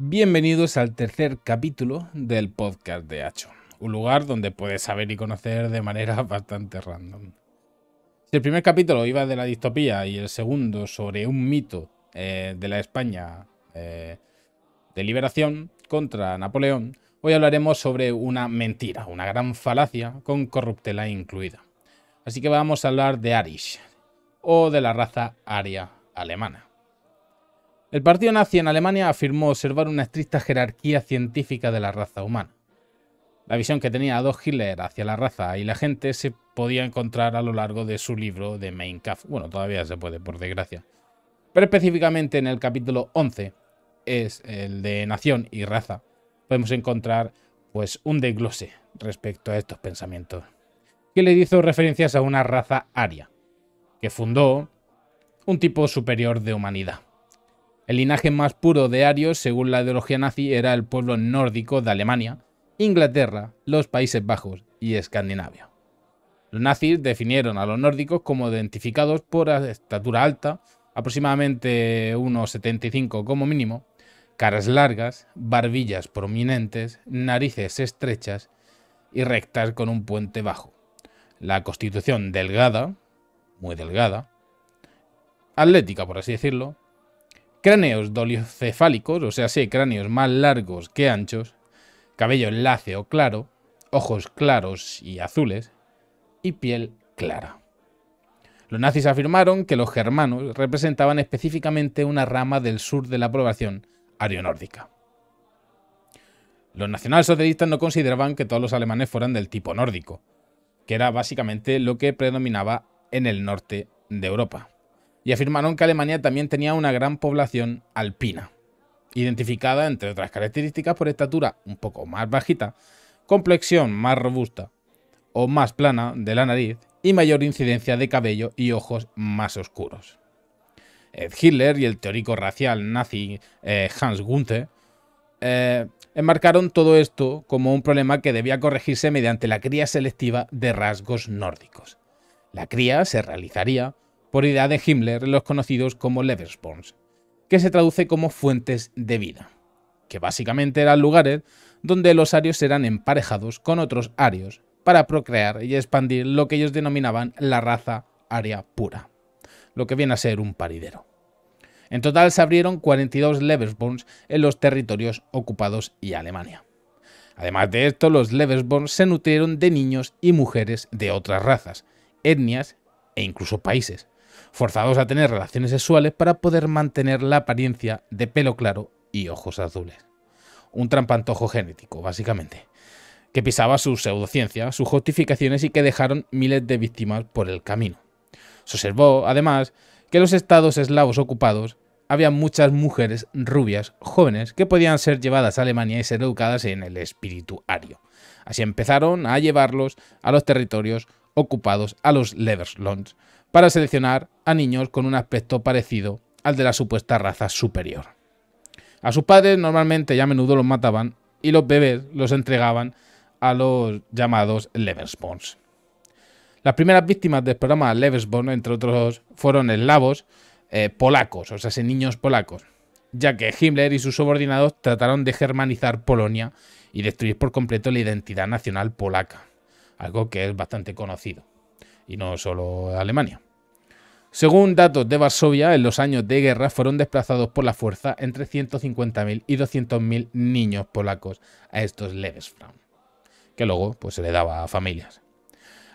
Bienvenidos al tercer capítulo del podcast de Hacho, un lugar donde puedes saber y conocer de manera bastante random. Si el primer capítulo iba de la distopía y el segundo sobre un mito eh, de la España eh, de liberación contra Napoleón, hoy hablaremos sobre una mentira, una gran falacia con corruptela incluida. Así que vamos a hablar de Arish o de la raza aria alemana. El Partido Nazi en Alemania afirmó observar una estricta jerarquía científica de la raza humana. La visión que tenía Adolf Hitler hacia la raza y la gente se podía encontrar a lo largo de su libro de Mein Kampf. Bueno, todavía se puede, por desgracia. Pero específicamente en el capítulo 11, es el de nación y raza, podemos encontrar pues un desglose respecto a estos pensamientos. que le hizo referencias a una raza aria, que fundó un tipo superior de humanidad el linaje más puro de arios, según la ideología nazi, era el pueblo nórdico de Alemania, Inglaterra, los Países Bajos y Escandinavia. Los nazis definieron a los nórdicos como identificados por estatura alta, aproximadamente 1,75 como mínimo, caras largas, barbillas prominentes, narices estrechas y rectas con un puente bajo. La constitución delgada, muy delgada, atlética por así decirlo, Cráneos doliocefálicos, o sea, sí, cráneos más largos que anchos, cabello láceo claro, ojos claros y azules, y piel clara. Los nazis afirmaron que los germanos representaban específicamente una rama del sur de la población arionórdica. Los nacionalsocialistas no consideraban que todos los alemanes fueran del tipo nórdico, que era básicamente lo que predominaba en el norte de Europa y afirmaron que Alemania también tenía una gran población alpina, identificada, entre otras características, por estatura un poco más bajita, complexión más robusta o más plana de la nariz y mayor incidencia de cabello y ojos más oscuros. Ed Hitler y el teórico racial nazi eh, Hans Gunther eh, enmarcaron todo esto como un problema que debía corregirse mediante la cría selectiva de rasgos nórdicos. La cría se realizaría por idea de Himmler, los conocidos como Lebensborns, que se traduce como fuentes de vida, que básicamente eran lugares donde los arios eran emparejados con otros arios para procrear y expandir lo que ellos denominaban la raza aria pura, lo que viene a ser un paridero. En total se abrieron 42 Lebensborns en los territorios ocupados y Alemania. Además de esto, los Lebensborns se nutrieron de niños y mujeres de otras razas, etnias e incluso países, forzados a tener relaciones sexuales para poder mantener la apariencia de pelo claro y ojos azules. Un trampantojo genético, básicamente, que pisaba su pseudociencia, sus justificaciones y que dejaron miles de víctimas por el camino. Se observó, además, que en los estados eslavos ocupados había muchas mujeres rubias, jóvenes, que podían ser llevadas a Alemania y ser educadas en el espíritu Así empezaron a llevarlos a los territorios ocupados, a los Leverslons, para seleccionar a niños con un aspecto parecido al de la supuesta raza superior. A sus padres normalmente y a menudo los mataban y los bebés los entregaban a los llamados Lebensborn. Las primeras víctimas del programa Leversborn, entre otros, fueron eslavos eh, polacos, o sea, niños polacos, ya que Himmler y sus subordinados trataron de germanizar Polonia y destruir por completo la identidad nacional polaca, algo que es bastante conocido y no solo Alemania. Según datos de Varsovia, en los años de guerra fueron desplazados por la fuerza entre 150.000 y 200.000 niños polacos a estos Lebensraum, que luego pues, se le daba a familias.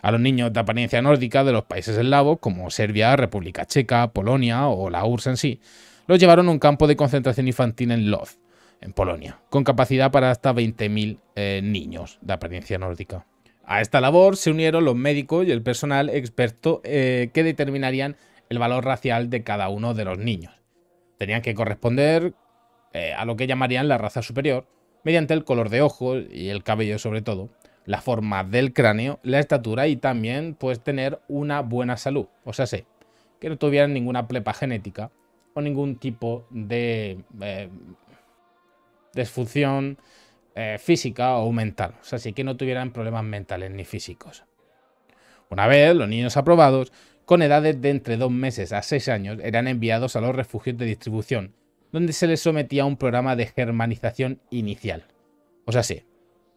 A los niños de apariencia nórdica de los países eslavos, como Serbia, República Checa, Polonia o la URSS en sí, los llevaron a un campo de concentración infantil en Lodz, en Polonia, con capacidad para hasta 20.000 eh, niños de apariencia nórdica. A esta labor se unieron los médicos y el personal experto eh, que determinarían el valor racial de cada uno de los niños. Tenían que corresponder eh, a lo que llamarían la raza superior, mediante el color de ojos y el cabello sobre todo, la forma del cráneo, la estatura y también pues tener una buena salud, o sea, que no tuvieran ninguna plepa genética o ningún tipo de eh, desfunción eh, física o mental. O sea, sí que no tuvieran problemas mentales ni físicos. Una vez los niños aprobados, con edades de entre dos meses a seis años, eran enviados a los refugios de distribución, donde se les sometía a un programa de germanización inicial. O sea, sí,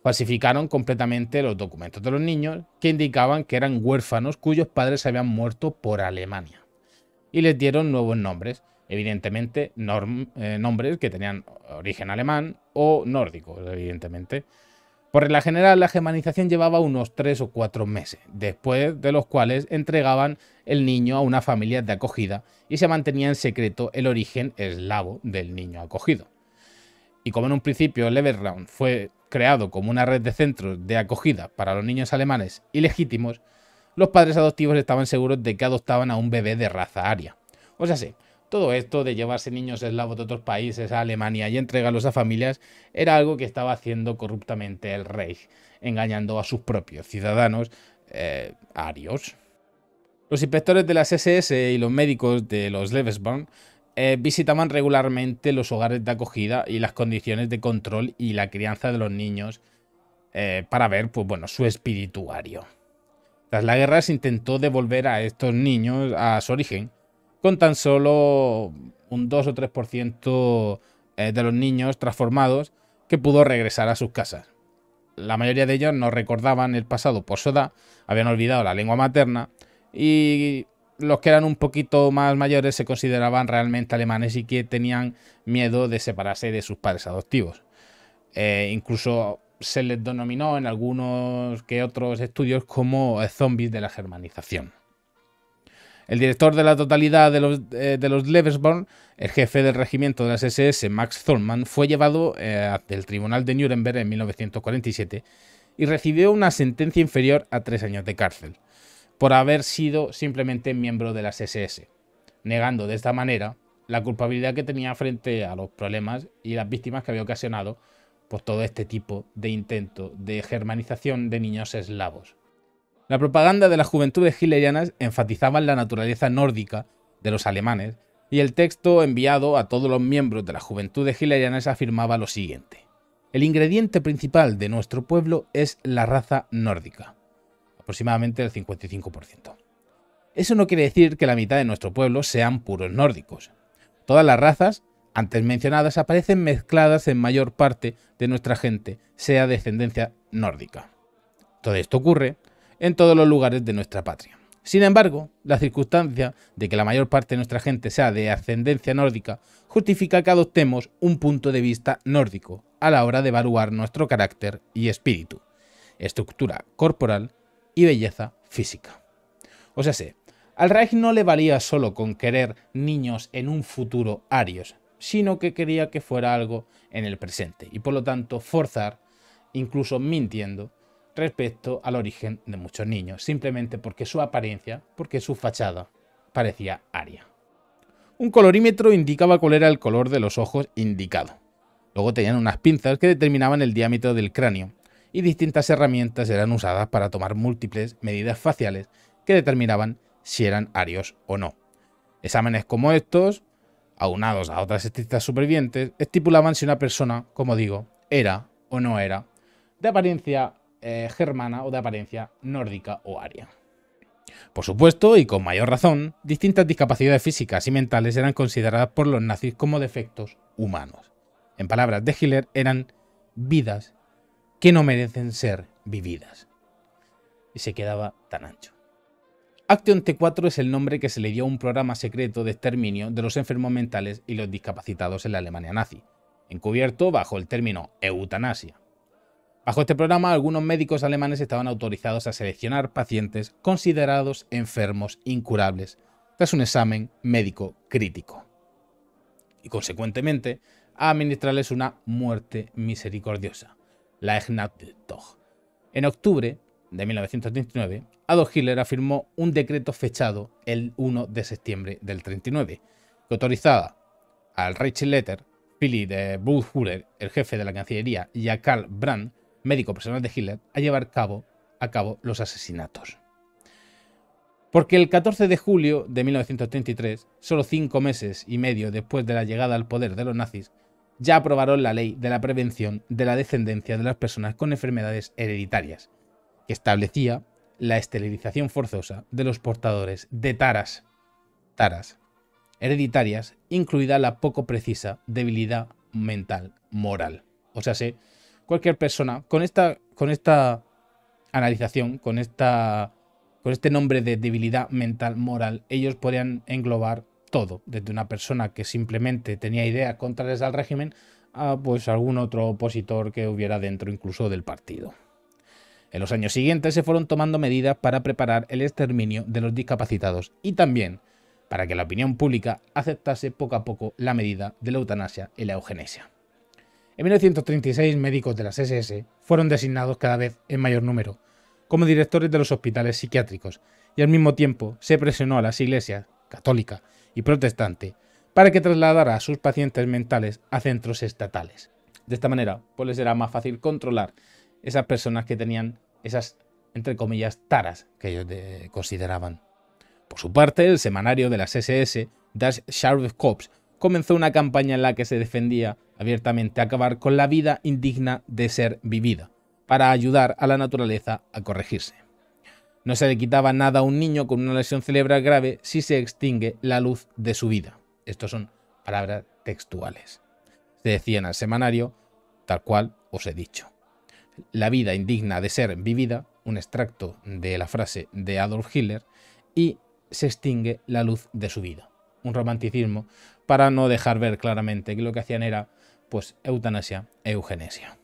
falsificaron completamente los documentos de los niños que indicaban que eran huérfanos cuyos padres habían muerto por Alemania. Y les dieron nuevos nombres, evidentemente eh, nombres que tenían origen alemán o nórdico, evidentemente. Por la general, la germanización llevaba unos tres o cuatro meses, después de los cuales entregaban el niño a una familia de acogida y se mantenía en secreto el origen eslavo del niño acogido. Y como en un principio Leverround fue creado como una red de centros de acogida para los niños alemanes ilegítimos, los padres adoptivos estaban seguros de que adoptaban a un bebé de raza aria. O sea, sí, todo esto de llevarse niños eslavos de otros países a Alemania y entregarlos a familias era algo que estaba haciendo corruptamente el Reich, engañando a sus propios ciudadanos eh, arios. Los inspectores de las SS y los médicos de los Lebensborn eh, visitaban regularmente los hogares de acogida y las condiciones de control y la crianza de los niños eh, para ver pues, bueno, su espirituario. Tras la guerra se intentó devolver a estos niños a su origen, con tan solo un 2 o 3% eh, de los niños transformados que pudo regresar a sus casas. La mayoría de ellos no recordaban el pasado por su habían olvidado la lengua materna y los que eran un poquito más mayores se consideraban realmente alemanes y que tenían miedo de separarse de sus padres adoptivos. Eh, incluso se les denominó en algunos que otros estudios como eh, zombies de la germanización. El director de la totalidad de los, eh, de los el jefe del regimiento de las SS, Max Zollmann, fue llevado eh, ante el tribunal de Nuremberg en 1947 y recibió una sentencia inferior a tres años de cárcel, por haber sido simplemente miembro de las SS, negando de esta manera la culpabilidad que tenía frente a los problemas y las víctimas que había ocasionado por todo este tipo de intento de germanización de niños eslavos. La propaganda de las juventudes hitlerianas enfatizaba la naturaleza nórdica de los alemanes y el texto enviado a todos los miembros de juventud de hitlerianas afirmaba lo siguiente. El ingrediente principal de nuestro pueblo es la raza nórdica, aproximadamente el 55%. Eso no quiere decir que la mitad de nuestro pueblo sean puros nórdicos. Todas las razas antes mencionadas aparecen mezcladas en mayor parte de nuestra gente, sea descendencia nórdica. Todo esto ocurre en todos los lugares de nuestra patria. Sin embargo, la circunstancia de que la mayor parte de nuestra gente sea de ascendencia nórdica justifica que adoptemos un punto de vista nórdico a la hora de evaluar nuestro carácter y espíritu, estructura corporal y belleza física. O sea, sé, al Reich no le valía solo con querer niños en un futuro arios, sino que quería que fuera algo en el presente y por lo tanto forzar, incluso mintiendo, respecto al origen de muchos niños, simplemente porque su apariencia, porque su fachada parecía aria. Un colorímetro indicaba cuál era el color de los ojos indicado. Luego tenían unas pinzas que determinaban el diámetro del cráneo y distintas herramientas eran usadas para tomar múltiples medidas faciales que determinaban si eran arios o no. Exámenes como estos, aunados a otras estrictas supervivientes, estipulaban si una persona, como digo, era o no era de apariencia eh, germana o de apariencia nórdica o aria. Por supuesto, y con mayor razón, distintas discapacidades físicas y mentales eran consideradas por los nazis como defectos humanos. En palabras de Hitler, eran vidas que no merecen ser vividas. Y se quedaba tan ancho. Action T4 es el nombre que se le dio a un programa secreto de exterminio de los enfermos mentales y los discapacitados en la Alemania nazi, encubierto bajo el término eutanasia. Bajo este programa, algunos médicos alemanes estaban autorizados a seleccionar pacientes considerados enfermos incurables tras un examen médico crítico y, consecuentemente, a administrarles una muerte misericordiosa, la Tod. En octubre de 1939, Adolf Hitler afirmó un decreto fechado el 1 de septiembre del 39, que autorizaba al Reichsleiter Philipp de Bullhurer, el jefe de la Cancillería, y a Karl Brandt médico personal de Hitler a llevar a cabo los asesinatos. Porque el 14 de julio de 1933, solo cinco meses y medio después de la llegada al poder de los nazis, ya aprobaron la ley de la prevención de la descendencia de las personas con enfermedades hereditarias, que establecía la esterilización forzosa de los portadores de taras, taras hereditarias, incluida la poco precisa debilidad mental moral. O sea, se cualquier persona con esta, con esta analización, con, esta, con este nombre de debilidad mental moral, ellos podían englobar todo, desde una persona que simplemente tenía ideas contrarias al régimen a pues algún otro opositor que hubiera dentro incluso del partido. En los años siguientes se fueron tomando medidas para preparar el exterminio de los discapacitados y también para que la opinión pública aceptase poco a poco la medida de la eutanasia y la eugenesia. En 1936 médicos de las SS fueron designados cada vez en mayor número como directores de los hospitales psiquiátricos y al mismo tiempo se presionó a las iglesias católica y protestante para que trasladara a sus pacientes mentales a centros estatales. De esta manera, pues les era más fácil controlar esas personas que tenían esas, entre comillas, taras que ellos consideraban. Por su parte, el semanario de las SS, Das Scharfe Corps, comenzó una campaña en la que se defendía abiertamente acabar con la vida indigna de ser vivida, para ayudar a la naturaleza a corregirse. No se le quitaba nada a un niño con una lesión cerebral grave si se extingue la luz de su vida. Estos son palabras textuales. Se decían al semanario, tal cual os he dicho. La vida indigna de ser vivida, un extracto de la frase de Adolf Hitler, y se extingue la luz de su vida. Un romanticismo para no dejar ver claramente que lo que hacían era pues eutanasia eugenesia.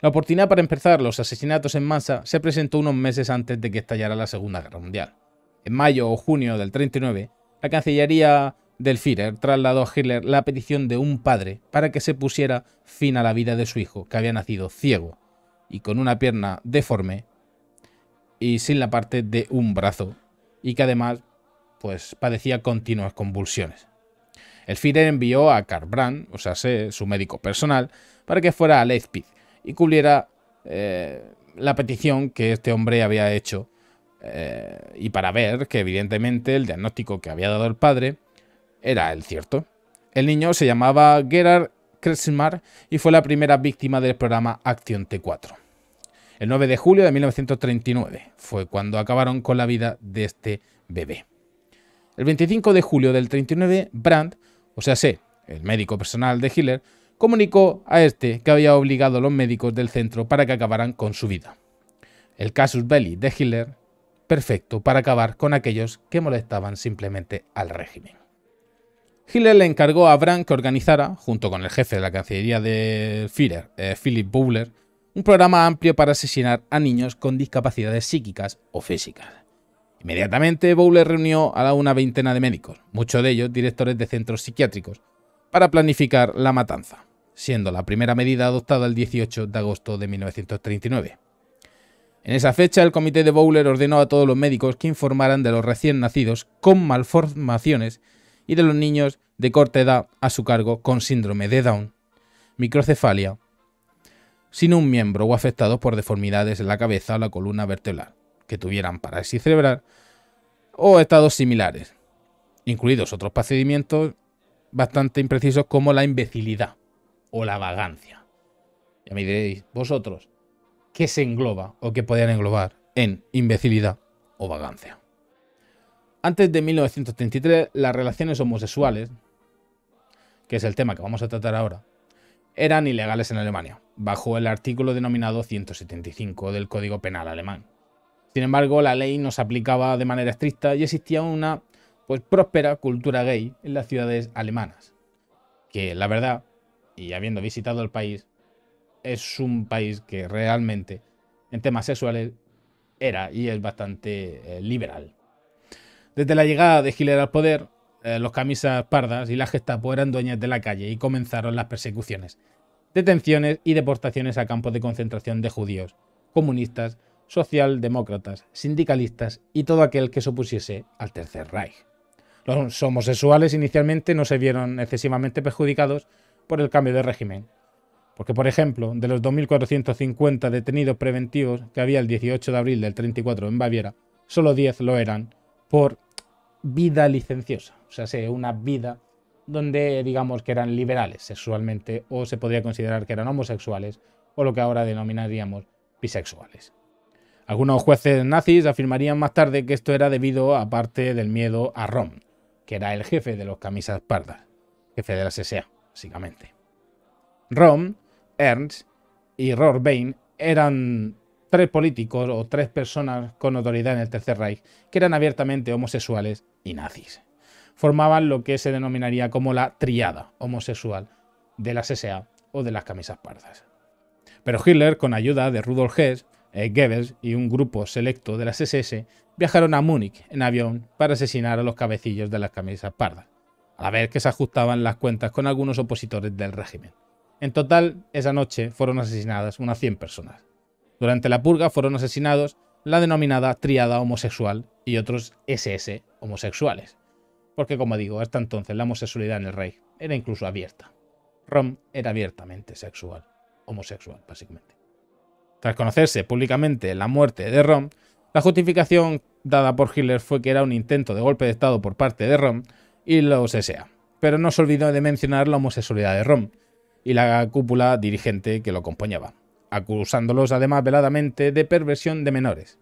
La oportunidad para empezar los asesinatos en masa se presentó unos meses antes de que estallara la Segunda Guerra Mundial. En mayo o junio del 39, la Cancillería del Führer trasladó a Hitler la petición de un padre para que se pusiera fin a la vida de su hijo, que había nacido ciego y con una pierna deforme y sin la parte de un brazo, y que además pues padecía continuas convulsiones. El FIDE envió a Karl Brandt, o sea, su médico personal, para que fuera a Leipzig y cubriera eh, la petición que este hombre había hecho eh, y para ver que evidentemente el diagnóstico que había dado el padre era el cierto. El niño se llamaba Gerard Kretschmar y fue la primera víctima del programa Acción T4. El 9 de julio de 1939 fue cuando acabaron con la vida de este bebé. El 25 de julio del 39, Brandt o sea, sé, el médico personal de Hitler, comunicó a este que había obligado a los médicos del centro para que acabaran con su vida. El casus belli de Hitler, perfecto para acabar con aquellos que molestaban simplemente al régimen. Hitler le encargó a Brandt que organizara, junto con el jefe de la Cancillería de Führer, eh, Philip Bubler, un programa amplio para asesinar a niños con discapacidades psíquicas o físicas. Inmediatamente Bowler reunió a una veintena de médicos, muchos de ellos directores de centros psiquiátricos, para planificar la matanza, siendo la primera medida adoptada el 18 de agosto de 1939. En esa fecha, el comité de Bowler ordenó a todos los médicos que informaran de los recién nacidos con malformaciones y de los niños de corta edad a su cargo con síndrome de Down, microcefalia, sin un miembro o afectados por deformidades en la cabeza o la columna vertebral que tuvieran parálisis celebrar, o estados similares, incluidos otros procedimientos bastante imprecisos como la imbecilidad o la vagancia. Ya me diréis, vosotros, ¿qué se engloba o qué podían englobar en imbecilidad o vagancia? Antes de 1933, las relaciones homosexuales, que es el tema que vamos a tratar ahora, eran ilegales en Alemania, bajo el artículo denominado 175 del Código Penal alemán, sin embargo, la ley no se aplicaba de manera estricta y existía una pues, próspera cultura gay en las ciudades alemanas. Que la verdad, y habiendo visitado el país, es un país que realmente en temas sexuales era y es bastante eh, liberal. Desde la llegada de Hitler al poder, eh, los camisas pardas y la Gestapo eran dueñas de la calle y comenzaron las persecuciones, detenciones y deportaciones a campos de concentración de judíos, comunistas socialdemócratas, sindicalistas y todo aquel que se opusiese al Tercer Reich. Los homosexuales inicialmente no se vieron excesivamente perjudicados por el cambio de régimen, porque por ejemplo, de los 2.450 detenidos preventivos que había el 18 de abril del 34 en Baviera, solo 10 lo eran por vida licenciosa, o sea, una vida donde digamos que eran liberales sexualmente o se podría considerar que eran homosexuales o lo que ahora denominaríamos bisexuales. Algunos jueces nazis afirmarían más tarde que esto era debido a parte del miedo a Rom, que era el jefe de los camisas pardas, jefe de la SSA, básicamente. Rom, Ernst y bain eran tres políticos o tres personas con autoridad en el Tercer Reich que eran abiertamente homosexuales y nazis. Formaban lo que se denominaría como la triada homosexual de la SSA o de las camisas pardas. Pero Hitler, con ayuda de Rudolf Hess, eh, y un grupo selecto de las SS viajaron a Múnich en avión para asesinar a los cabecillos de las camisas pardas, a ver que se ajustaban las cuentas con algunos opositores del régimen. En total, esa noche fueron asesinadas unas 100 personas. Durante la purga fueron asesinados la denominada triada homosexual y otros SS homosexuales, porque como digo, hasta entonces la homosexualidad en el Reich era incluso abierta. Rom era abiertamente sexual, homosexual básicamente. Tras conocerse públicamente la muerte de Rom, la justificación dada por Hitler fue que era un intento de golpe de Estado por parte de Rom y los SA, pero no se olvidó de mencionar la homosexualidad de Rom y la cúpula dirigente que lo acompañaba, acusándolos además veladamente de perversión de menores.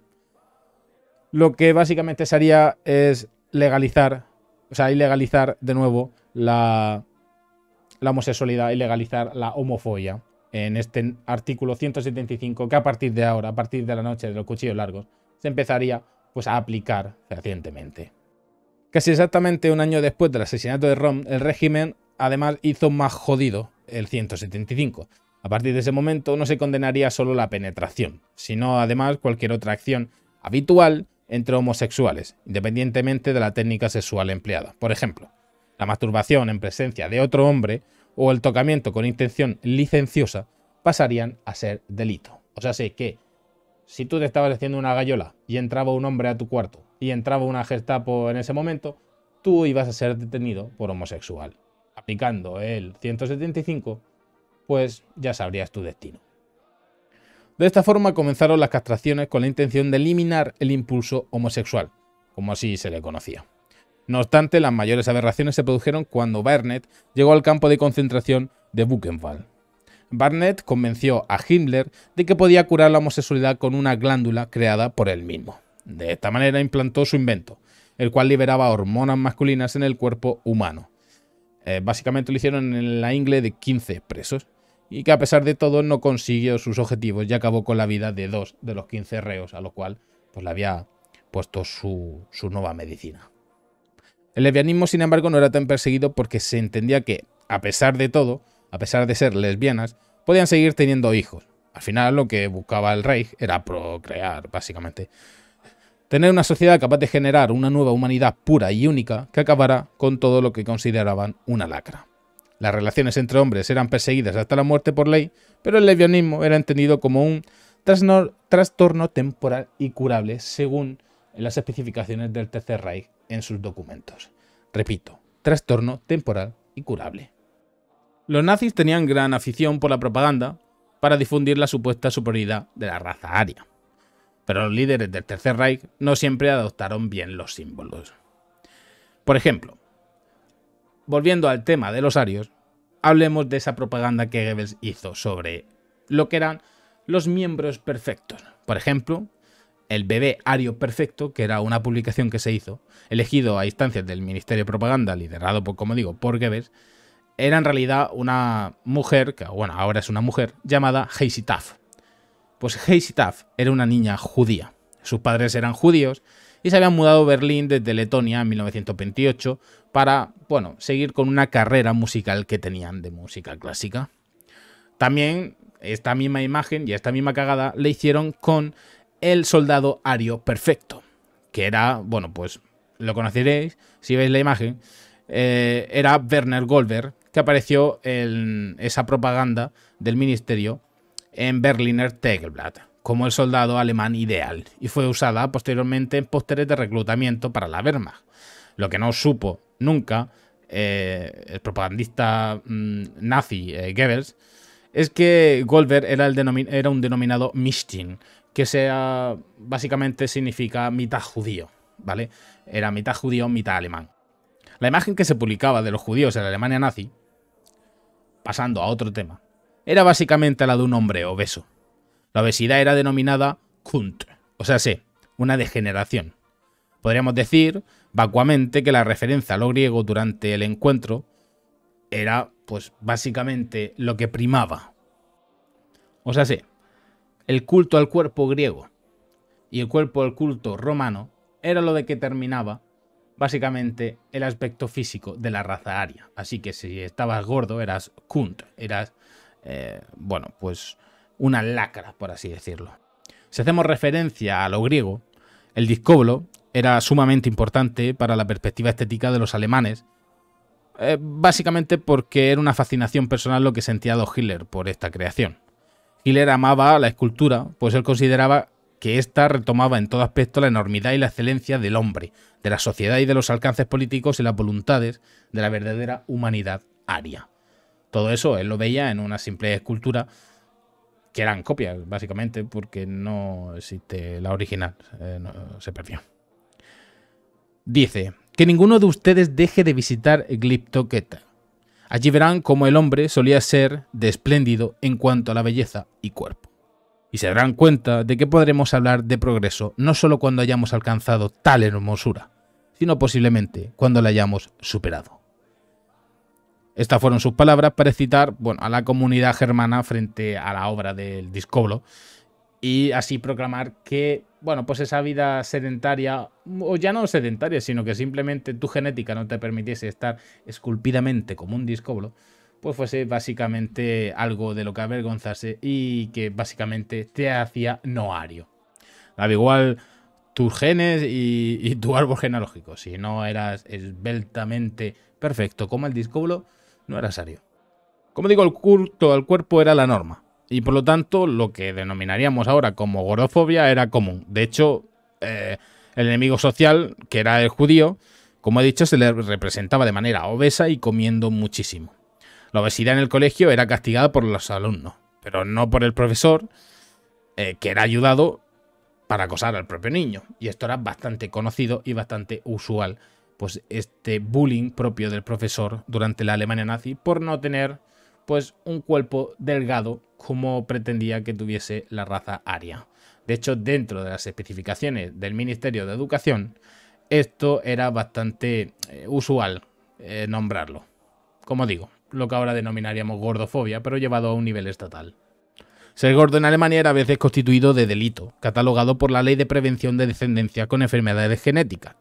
Lo que básicamente se haría es legalizar, o sea, ilegalizar de nuevo la, la homosexualidad, ilegalizar la homofobia en este artículo 175 que a partir de ahora, a partir de la noche de los cuchillos largos, se empezaría pues, a aplicar recientemente. Casi exactamente un año después del asesinato de Rom, el régimen además hizo más jodido el 175. A partir de ese momento no se condenaría solo la penetración, sino además cualquier otra acción habitual entre homosexuales, independientemente de la técnica sexual empleada. Por ejemplo, la masturbación en presencia de otro hombre o el tocamiento con intención licenciosa pasarían a ser delito. O sea, sé que si tú te estabas haciendo una gallola y entraba un hombre a tu cuarto y entraba una gestapo en ese momento, tú ibas a ser detenido por homosexual. Aplicando el 175, pues ya sabrías tu destino. De esta forma comenzaron las castraciones con la intención de eliminar el impulso homosexual, como así se le conocía. No obstante, las mayores aberraciones se produjeron cuando Barnett llegó al campo de concentración de Buchenwald. Barnett convenció a Himmler de que podía curar la homosexualidad con una glándula creada por él mismo. De esta manera implantó su invento, el cual liberaba hormonas masculinas en el cuerpo humano. Eh, básicamente lo hicieron en la ingle de 15 presos, y que a pesar de todo no consiguió sus objetivos y acabó con la vida de dos de los 15 reos, a lo cual pues, le había puesto su nueva medicina. El lesbianismo, sin embargo, no era tan perseguido porque se entendía que, a pesar de todo, a pesar de ser lesbianas, podían seguir teniendo hijos. Al final lo que buscaba el Reich era procrear, básicamente. Tener una sociedad capaz de generar una nueva humanidad pura y única que acabara con todo lo que consideraban una lacra. Las relaciones entre hombres eran perseguidas hasta la muerte por ley, pero el lesbianismo era entendido como un trastorno temporal y curable según las especificaciones del Tercer Reich en sus documentos. Repito, trastorno temporal y curable. Los nazis tenían gran afición por la propaganda para difundir la supuesta superioridad de la raza aria, pero los líderes del Tercer Reich no siempre adoptaron bien los símbolos. Por ejemplo, volviendo al tema de los arios, hablemos de esa propaganda que Goebbels hizo sobre lo que eran los miembros perfectos. Por ejemplo, el bebé ario perfecto, que era una publicación que se hizo, elegido a instancias del Ministerio de Propaganda, liderado, por, como digo, por Goebbels, era en realidad una mujer, que bueno, ahora es una mujer, llamada Heisi Taff. Pues Heisi Taff era una niña judía. Sus padres eran judíos y se habían mudado a Berlín desde Letonia en 1928 para, bueno, seguir con una carrera musical que tenían de música clásica. También esta misma imagen y esta misma cagada le hicieron con el soldado ario perfecto, que era, bueno, pues lo conoceréis si veis la imagen, eh, era Werner Goldberg, que apareció en esa propaganda del ministerio en Berliner Tegelblatt como el soldado alemán ideal y fue usada posteriormente en pósteres de reclutamiento para la Wehrmacht. Lo que no supo nunca eh, el propagandista mm, nazi eh, Goebbels es que Goldberg era, era, un denominado Mischling, que sea básicamente significa mitad judío, ¿vale? Era mitad judío, mitad alemán. La imagen que se publicaba de los judíos en la Alemania nazi, pasando a otro tema, era básicamente la de un hombre obeso. La obesidad era denominada Kunt, o sea, sí, una degeneración. Podríamos decir, vacuamente, que la referencia a lo griego durante el encuentro era, pues, básicamente lo que primaba. O sea, sí, el culto al cuerpo griego y el cuerpo al culto romano era lo de que terminaba básicamente el aspecto físico de la raza aria. Así que si estabas gordo eras kunt, eras, eh, bueno, pues una lacra, por así decirlo. Si hacemos referencia a lo griego, el discoblo era sumamente importante para la perspectiva estética de los alemanes, eh, básicamente porque era una fascinación personal lo que sentía Adolf Hitler por esta creación. Hiller amaba la escultura, pues él consideraba que ésta retomaba en todo aspecto la enormidad y la excelencia del hombre, de la sociedad y de los alcances políticos y las voluntades de la verdadera humanidad aria. Todo eso él lo veía en una simple escultura que eran copias, básicamente, porque no existe la original, eh, se perdió. Dice, que ninguno de ustedes deje de visitar Gliptoqueta. Allí verán cómo el hombre solía ser de espléndido en cuanto a la belleza y cuerpo. Y se darán cuenta de que podremos hablar de progreso no solo cuando hayamos alcanzado tal hermosura, sino posiblemente cuando la hayamos superado. Estas fueron sus palabras para citar bueno, a la comunidad germana frente a la obra del Discoblo, y así proclamar que, bueno, pues esa vida sedentaria, o ya no sedentaria, sino que simplemente tu genética no te permitiese estar esculpidamente como un discoblo, pues fuese básicamente algo de lo que avergonzarse y que básicamente te hacía no ario. Da igual tus genes y, tu árbol genealógico, si no eras esbeltamente perfecto como el discoblo, no eras ario. Como digo, el culto al cuerpo era la norma y por lo tanto lo que denominaríamos ahora como gorofobia era común. De hecho, eh, el enemigo social, que era el judío, como he dicho, se le representaba de manera obesa y comiendo muchísimo. La obesidad en el colegio era castigada por los alumnos, pero no por el profesor, eh, que era ayudado para acosar al propio niño. Y esto era bastante conocido y bastante usual, pues este bullying propio del profesor durante la Alemania nazi por no tener pues un cuerpo delgado como pretendía que tuviese la raza aria. De hecho, dentro de las especificaciones del Ministerio de Educación, esto era bastante eh, usual eh, nombrarlo. Como digo, lo que ahora denominaríamos gordofobia, pero llevado a un nivel estatal. Ser gordo en Alemania era a veces constituido de delito, catalogado por la Ley de Prevención de Descendencia con Enfermedades Genéticas,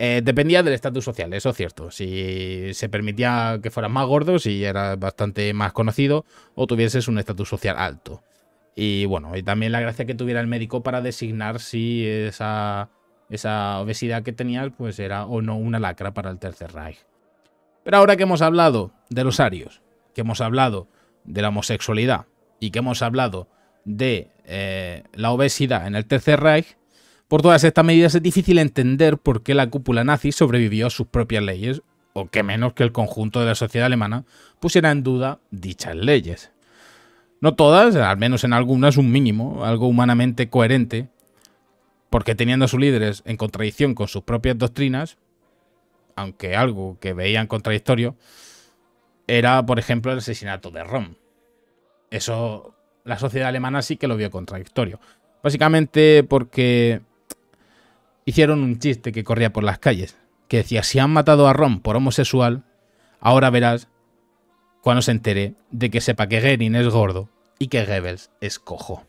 eh, dependía del estatus social, eso es cierto. Si se permitía que fueras más gordo, si eras bastante más conocido o tuvieses un estatus social alto. Y bueno, y también la gracia que tuviera el médico para designar si esa, obesidad que tenías pues era o no una lacra para el Tercer Reich. Pero ahora que hemos hablado de los arios, que hemos hablado de la homosexualidad y que hemos hablado de eh, la obesidad en el Tercer Reich, por todas estas medidas es difícil entender por qué la cúpula nazi sobrevivió a sus propias leyes, o que menos que el conjunto de la sociedad alemana pusiera en duda dichas leyes. No todas, al menos en algunas un mínimo, algo humanamente coherente, porque teniendo a sus líderes en contradicción con sus propias doctrinas, aunque algo que veían contradictorio, era, por ejemplo, el asesinato de Rom. Eso la sociedad alemana sí que lo vio contradictorio. Básicamente porque hicieron un chiste que corría por las calles, que decía, si han matado a Ron por homosexual, ahora verás cuando se entere de que sepa que Gerin es gordo y que Goebbels es cojo.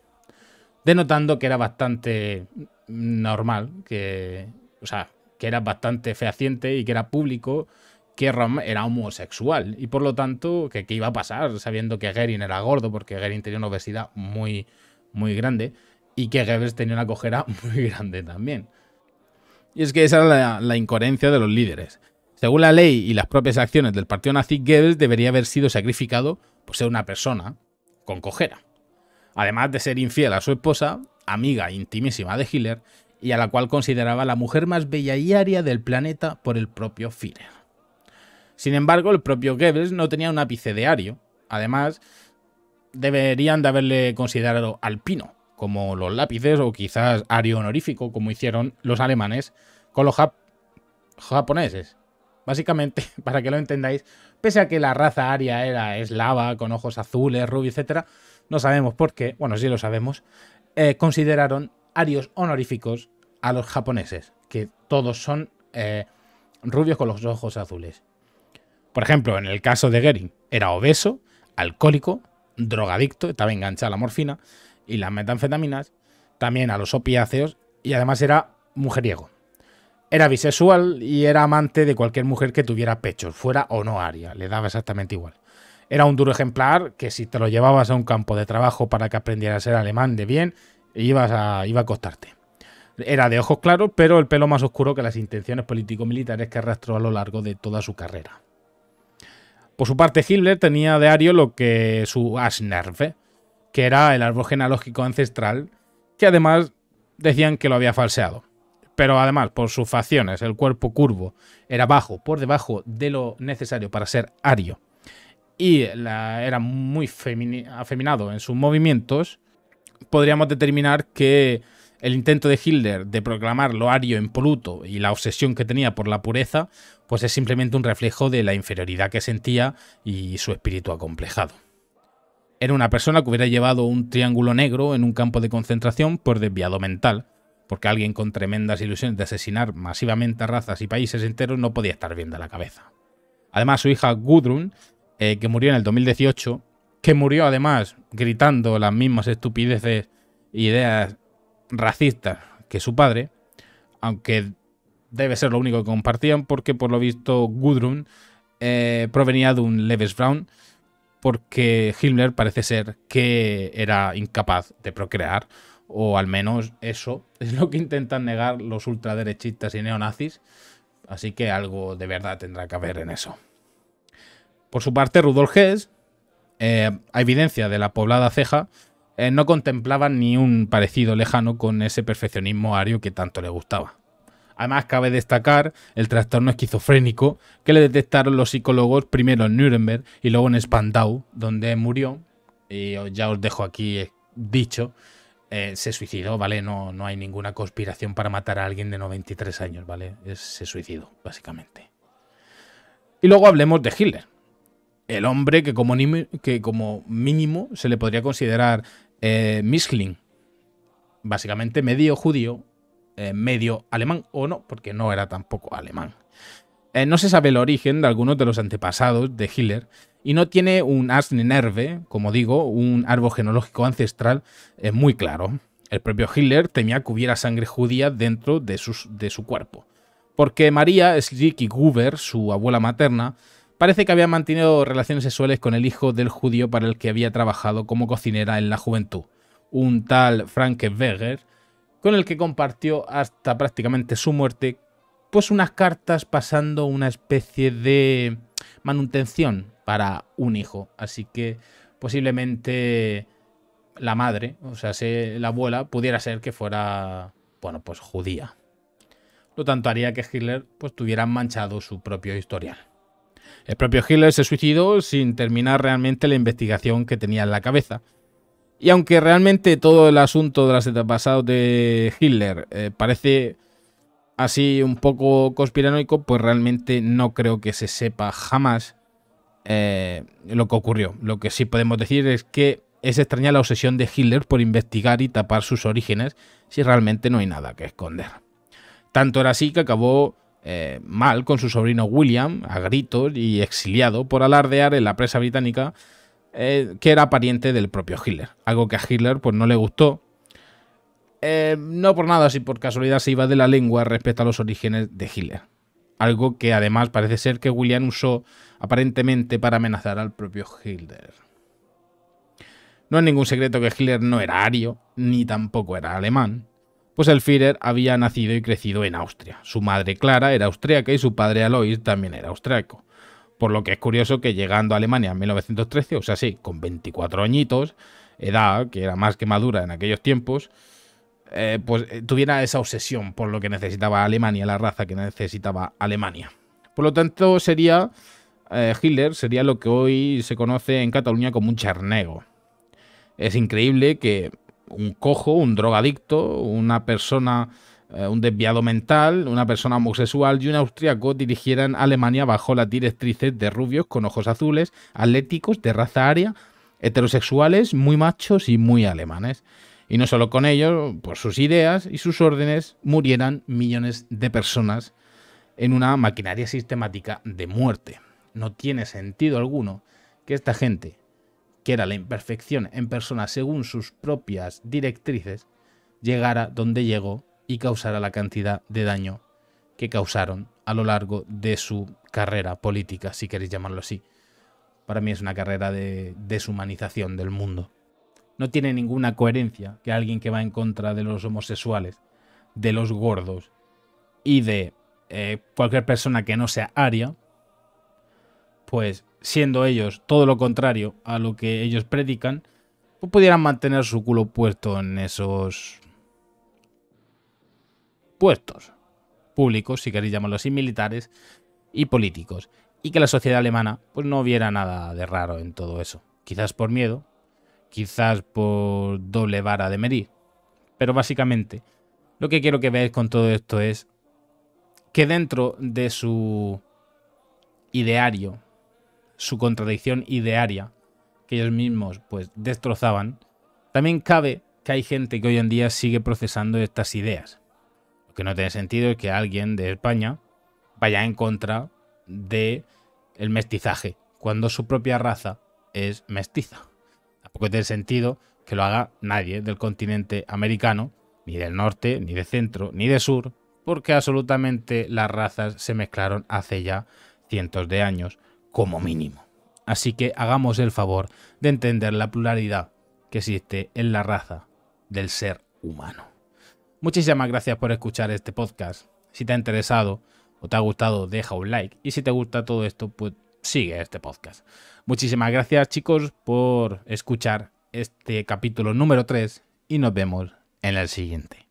Denotando que era bastante normal, que, o sea, que era bastante fehaciente y que era público que Ron era homosexual y por lo tanto que, qué iba a pasar sabiendo que Gerin era gordo porque Gerin tenía una obesidad muy, muy grande y que Goebbels tenía una cojera muy grande también. Y es que esa era la, incoherencia de los líderes. Según la ley y las propias acciones del partido nazi, Goebbels debería haber sido sacrificado por ser una persona con cojera. Además de ser infiel a su esposa, amiga intimísima de Hitler, y a la cual consideraba la mujer más bella y aria del planeta por el propio Führer. Sin embargo, el propio Goebbels no tenía un ápice de ario. Además, deberían de haberle considerado alpino, como los lápices o quizás ario honorífico, como hicieron los alemanes con los japoneses. Básicamente, para que lo entendáis, pese a que la raza aria era eslava, con ojos azules, rubio, etc., no sabemos por qué, bueno, sí lo sabemos, eh, consideraron arios honoríficos a los japoneses, que todos son eh, rubios con los ojos azules. Por ejemplo, en el caso de Gering, era obeso, alcohólico, drogadicto, estaba enganchado a la morfina, y las metanfetaminas, también a los opiáceos y además era mujeriego. Era bisexual y era amante de cualquier mujer que tuviera pechos, fuera o no aria, le daba exactamente igual. Era un duro ejemplar que si te lo llevabas a un campo de trabajo para que aprendiera a ser alemán de bien, ibas a, iba a costarte. Era de ojos claros, pero el pelo más oscuro que las intenciones político-militares que arrastró a lo largo de toda su carrera. Por su parte, Hitler tenía de ario lo que su Asnerve, que era el árbol genealógico ancestral, que además decían que lo había falseado. Pero además, por sus facciones, el cuerpo curvo era bajo, por debajo de lo necesario para ser ario, y la, era muy afeminado en sus movimientos, podríamos determinar que el intento de Hitler de proclamar lo ario en Pluto y la obsesión que tenía por la pureza, pues es simplemente un reflejo de la inferioridad que sentía y su espíritu acomplejado. Era una persona que hubiera llevado un triángulo negro en un campo de concentración por desviado mental, porque alguien con tremendas ilusiones de asesinar masivamente a razas y países enteros no podía estar viendo de la cabeza. Además, su hija Gudrun, eh, que murió en el 2018, que murió además gritando las mismas estupideces e ideas racistas que su padre, aunque debe ser lo único que compartían, porque por lo visto Gudrun eh, provenía de un Leves Brown porque Himmler parece ser que era incapaz de procrear, o al menos eso es lo que intentan negar los ultraderechistas y neonazis, así que algo de verdad tendrá que haber en eso. Por su parte, Rudolf Hess, eh, a evidencia de la poblada ceja, eh, no contemplaba ni un parecido lejano con ese perfeccionismo ario que tanto le gustaba. Además, cabe destacar el trastorno esquizofrénico que le detectaron los psicólogos primero en Nuremberg y luego en Spandau, donde murió. Y oh, ya os dejo aquí eh, dicho, eh, se suicidó, ¿vale? No, no hay ninguna conspiración para matar a alguien de 93 años, ¿vale? Es, se suicidó, básicamente. Y luego hablemos de Hitler. El hombre que como, mínimo se le podría considerar eh, Mischling, básicamente medio judío eh, medio alemán o no, porque no era tampoco alemán. Eh, no se sabe el origen de algunos de los antepasados de Hitler y no tiene un Asne nerve, como digo, un árbol genológico ancestral eh, muy claro. El propio Hitler temía que hubiera sangre judía dentro de, sus, de su cuerpo, porque María Slicky Guber, su abuela materna, parece que había mantenido relaciones sexuales con el hijo del judío para el que había trabajado como cocinera en la juventud, un tal Frank Weger, con el que compartió hasta prácticamente su muerte, pues unas cartas pasando una especie de manutención para un hijo. Así que posiblemente la madre, o sea, la abuela, pudiera ser que fuera, bueno, pues judía. Lo tanto haría que Hitler pues tuviera manchado su propio historial. El propio Hitler se suicidó sin terminar realmente la investigación que tenía en la cabeza y aunque realmente todo el asunto de las etapas de Hitler eh, parece así un poco conspiranoico, pues realmente no creo que se sepa jamás eh, lo que ocurrió. Lo que sí podemos decir es que es extraña la obsesión de Hitler por investigar y tapar sus orígenes si realmente no hay nada que esconder. Tanto era así que acabó eh, mal con su sobrino William, a gritos y exiliado por alardear en la presa británica eh, que era pariente del propio Hitler. Algo que a Hitler pues, no le gustó. Eh, no por nada, si por casualidad se iba de la lengua respecto a los orígenes de Hitler. Algo que además parece ser que William usó aparentemente para amenazar al propio Hitler. No es ningún secreto que Hitler no era ario, ni tampoco era alemán, pues el Führer había nacido y crecido en Austria. Su madre Clara era austriaca y su padre Alois también era austriaco. Por lo que es curioso que llegando a Alemania en 1913, o sea, sí, con 24 añitos, edad que era más que madura en aquellos tiempos, eh, pues eh, tuviera esa obsesión por lo que necesitaba Alemania, la raza que necesitaba Alemania. Por lo tanto, sería eh, Hitler, sería lo que hoy se conoce en Cataluña como un charnego. Es increíble que un cojo, un drogadicto, una persona eh, un desviado mental, una persona homosexual y un austriaco dirigieran Alemania bajo las directrices de rubios con ojos azules, atléticos, de raza aria, heterosexuales, muy machos y muy alemanes. Y no solo con ellos, por sus ideas y sus órdenes murieran millones de personas en una maquinaria sistemática de muerte. No tiene sentido alguno que esta gente, que era la imperfección en persona según sus propias directrices, llegara donde llegó y causará la cantidad de daño que causaron a lo largo de su carrera política, si queréis llamarlo así. Para mí es una carrera de deshumanización del mundo. No tiene ninguna coherencia que alguien que va en contra de los homosexuales, de los gordos y de eh, cualquier persona que no sea aria, pues siendo ellos todo lo contrario a lo que ellos predican, pues pudieran mantener su culo puesto en esos puestos públicos, si queréis llamarlos así, militares y políticos, y que la sociedad alemana pues no viera nada de raro en todo eso, quizás por miedo, quizás por doble vara de medir, pero básicamente lo que quiero que veáis con todo esto es que dentro de su ideario, su contradicción idearia, que ellos mismos pues destrozaban, también cabe que hay gente que hoy en día sigue procesando estas ideas no tiene sentido que alguien de España vaya en contra de el mestizaje, cuando su propia raza es mestiza. Tampoco tiene sentido que lo haga nadie del continente americano, ni del norte, ni de centro, ni de sur, porque absolutamente las razas se mezclaron hace ya cientos de años, como mínimo. Así que hagamos el favor de entender la pluralidad que existe en la raza del ser humano. Muchísimas gracias por escuchar este podcast. Si te ha interesado o te ha gustado, deja un like. Y si te gusta todo esto, pues sigue este podcast. Muchísimas gracias chicos por escuchar este capítulo número 3 y nos vemos en el siguiente.